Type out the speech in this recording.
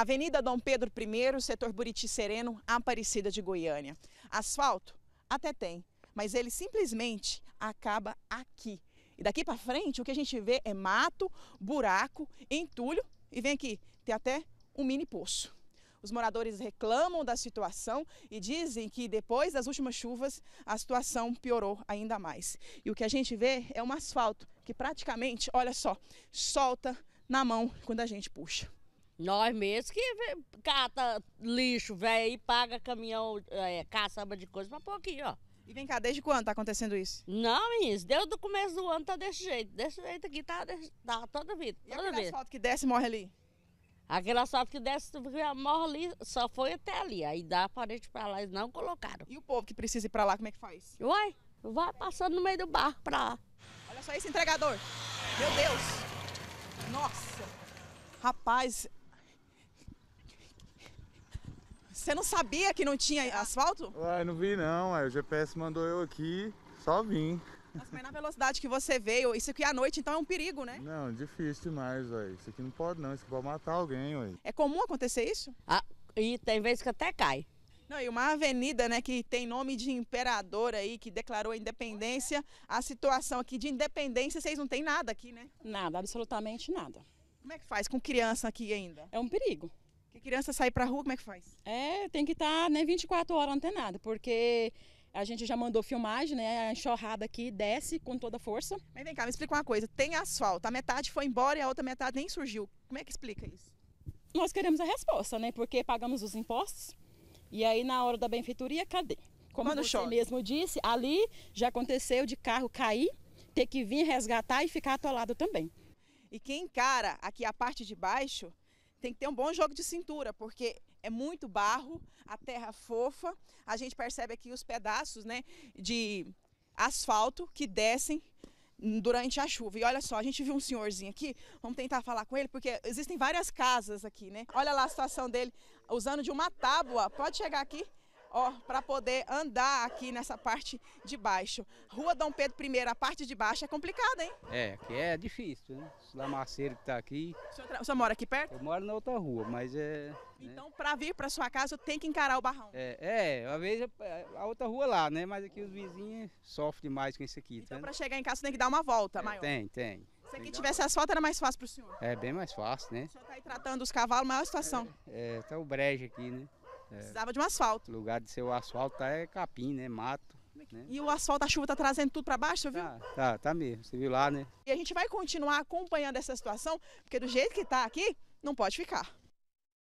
Avenida Dom Pedro I, setor Buriti Sereno, Aparecida de Goiânia. Asfalto? Até tem, mas ele simplesmente acaba aqui. E daqui para frente, o que a gente vê é mato, buraco, entulho e vem aqui, tem até um mini poço. Os moradores reclamam da situação e dizem que depois das últimas chuvas a situação piorou ainda mais. E o que a gente vê é um asfalto que praticamente, olha só, solta na mão quando a gente puxa. Nós mesmos que cata lixo, velho, e paga caminhão, é, caçamba de coisa pra pôr aqui, ó. E vem cá, desde quando tá acontecendo isso? Não, isso desde o começo do ano tá desse jeito. Desse jeito aqui tá, tá toda vida. Toda e aquele asfalto que desce morre ali? Aquele asfalto que desce morre ali, só foi até ali. Aí dá a parede pra lá, eles não colocaram. E o povo que precisa ir pra lá, como é que faz? Uai, vai passando no meio do bar pra lá. Olha só esse entregador. Meu Deus. Nossa. Rapaz, você não sabia que não tinha asfalto? Ué, não vi não, ué, o GPS mandou eu aqui, só vim. Nossa, mas na velocidade que você veio, isso aqui à noite então é um perigo, né? Não, difícil demais, ué. Isso aqui não pode não, isso aqui pode matar alguém, ué. É comum acontecer isso? Ah, e tem vezes que até cai. Não, e uma avenida, né, que tem nome de imperador aí, que declarou a independência. A situação aqui de independência, vocês não tem nada aqui, né? Nada, absolutamente nada. Como é que faz com criança aqui ainda? É um perigo criança sair para rua, como é que faz? É, tem que estar tá, né, 24 horas antenada, porque a gente já mandou filmagem, né? A enxurrada aqui desce com toda a força. Mas vem cá, me explica uma coisa. Tem asfalto, a metade foi embora e a outra metade nem surgiu. Como é que explica isso? Nós queremos a resposta, né? Porque pagamos os impostos e aí na hora da benfeitoria, cadê? Como Quando você chove. mesmo disse, ali já aconteceu de carro cair, ter que vir resgatar e ficar atolado também. E quem encara aqui a parte de baixo tem que ter um bom jogo de cintura, porque é muito barro, a terra é fofa. A gente percebe aqui os pedaços né, de asfalto que descem durante a chuva. E olha só, a gente viu um senhorzinho aqui, vamos tentar falar com ele, porque existem várias casas aqui, né? Olha lá a situação dele, usando de uma tábua. Pode chegar aqui ó, para poder andar aqui nessa parte de baixo. Rua Dom Pedro I, a parte de baixo é complicada, hein? É, que é difícil, né? Os lamaceiros que tá aqui. O senhor, o senhor, mora aqui perto? Eu moro na outra rua, mas é. Né? Então, né? para vir para sua casa, tem que encarar o barrão. É, é às vezes a outra rua lá, né? Mas aqui os vizinhos sofrem demais com isso aqui. Então, tá para chegar em casa, tem que dar uma volta é, maior. Tem, tem. Se aqui tivesse asfalto, era mais fácil para o senhor? É, bem mais fácil, né? O senhor está aí tratando os cavalos, maior situação. É, é tá o brejo aqui, né? É. Precisava de um asfalto. O lugar de ser o asfalto tá, é capim, né? Mato. Né? E o asfalto, a chuva está trazendo tudo para baixo, viu? Tá, tá, tá mesmo, você viu lá, né? E a gente vai continuar acompanhando essa situação, porque do jeito que está aqui, não pode ficar.